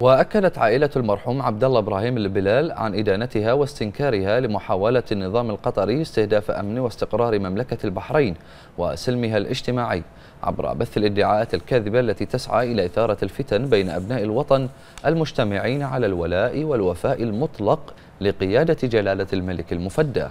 وأكدت عائلة المرحوم عبد الله إبراهيم البلال عن إدانتها واستنكارها لمحاولة النظام القطري استهداف أمن واستقرار مملكة البحرين وسلمها الاجتماعي عبر بث الادعاءات الكاذبة التي تسعى إلى إثارة الفتن بين أبناء الوطن المجتمعين على الولاء والوفاء المطلق لقيادة جلالة الملك المفدى